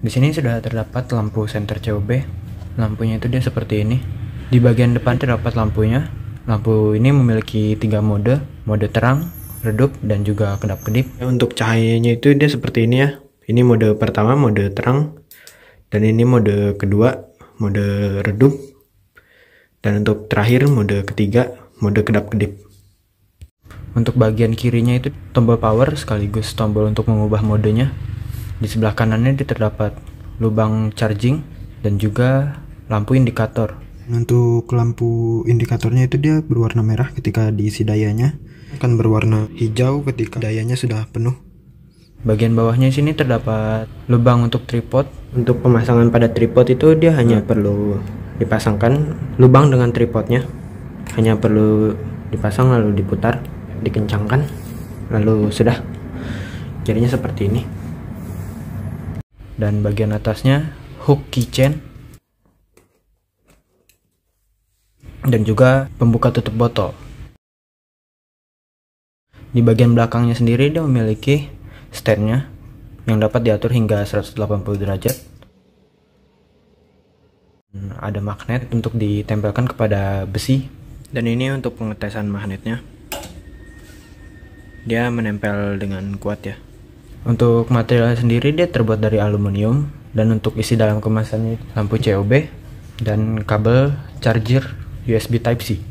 Di sini sudah terdapat lampu senter COB. Lampunya itu dia seperti ini. Di bagian depan terdapat lampunya. Lampu ini memiliki tiga mode, mode terang, redup, dan juga kedap-kedip. Untuk cahayanya itu dia seperti ini ya. Ini mode pertama, mode terang. Dan ini mode kedua, mode redup. Dan untuk terakhir, mode ketiga, mode kedap-kedip. Untuk bagian kirinya itu tombol power sekaligus tombol untuk mengubah modenya. Di sebelah kanannya terdapat lubang charging dan juga lampu indikator. Untuk lampu indikatornya itu dia berwarna merah ketika diisi dayanya, akan berwarna hijau ketika dayanya sudah penuh. Bagian bawahnya sini terdapat lubang untuk tripod. Untuk pemasangan pada tripod itu dia hanya hmm. perlu dipasangkan lubang dengan tripodnya. Hanya perlu dipasang lalu diputar, dikencangkan, lalu sudah. Jadinya seperti ini dan bagian atasnya hook keychain dan juga pembuka tutup botol. Di bagian belakangnya sendiri dia memiliki standnya yang dapat diatur hingga 180 derajat. Hmm, ada magnet untuk ditempelkan kepada besi dan ini untuk pengetesan magnetnya. Dia menempel dengan kuat ya. Untuk materialnya sendiri dia terbuat dari aluminium dan untuk isi dalam kemasannya lampu COB dan kabel charger USB Type C.